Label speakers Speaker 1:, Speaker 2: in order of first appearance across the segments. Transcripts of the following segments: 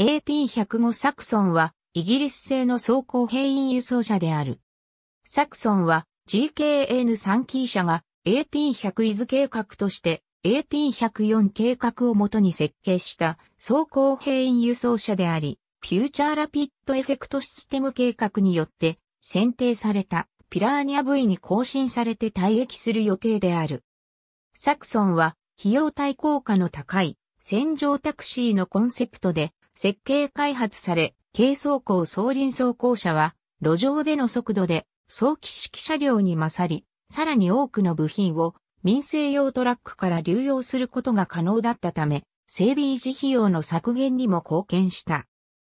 Speaker 1: AT105 サクソンはイギリス製の装甲兵員輸送車である。サクソンは GKN3 キー車が AT100 イズ計画として AT104 計画をもとに設計した装甲兵員輸送車であり、フューチャーラピッドエフェクトシステム計画によって選定されたピラーニャ V に更新されて退役する予定である。サクソンは費用対効果の高い戦場タクシーのコンセプトで設計開発され、軽装甲総輪装甲車は、路上での速度で、早期式車両に勝り、さらに多くの部品を民生用トラックから流用することが可能だったため、整備維持費用の削減にも貢献した。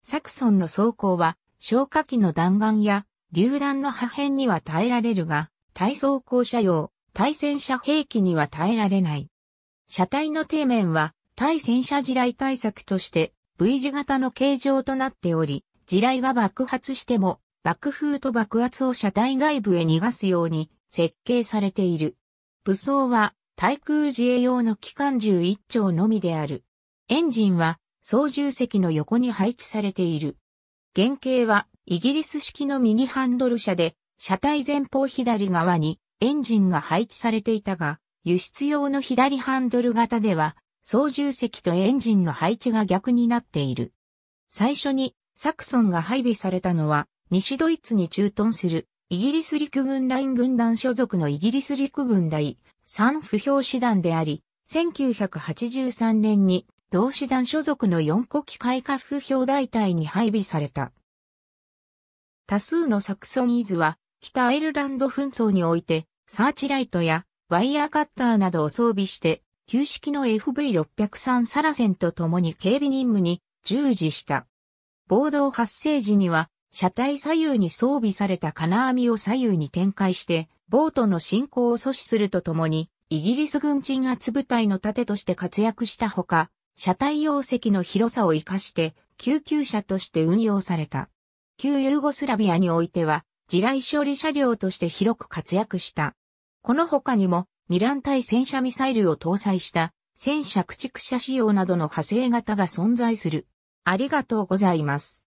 Speaker 1: サクソンの装甲は、消火器の弾丸や榴弾の破片には耐えられるが、対装甲車用、対戦車兵器には耐えられない。車体の底面は、対戦車地雷対策として、V 字型の形状となっており、地雷が爆発しても爆風と爆圧を車体外部へ逃がすように設計されている。武装は対空自衛用の機関銃1丁のみである。エンジンは操縦席の横に配置されている。原型はイギリス式の右ハンドル車で、車体前方左側にエンジンが配置されていたが、輸出用の左ハンドル型では操縦席とエンジンの配置が逆になっている。最初にサクソンが配備されたのは西ドイツに駐屯するイギリス陸軍ライン軍団所属のイギリス陸軍第3不評師団であり、1983年に同師団所属の4個機械化不評大隊に配備された。多数のサクソンイズは北アイルランド紛争においてサーチライトやワイヤーカッターなどを装備して旧式の FV603 サラセンと共に警備任務に従事した。暴動発生時には、車体左右に装備された金網を左右に展開して、ボートの進行を阻止するとともに、イギリス軍鎮圧部隊の盾として活躍したほか、車体容積の広さを活かして、救急車として運用された。旧ユーゴスラビアにおいては、地雷処理車両として広く活躍した。この他にも、ミラン対戦車ミサイルを搭載した戦車駆逐車仕様などの派生型が存在する。ありがとうございます。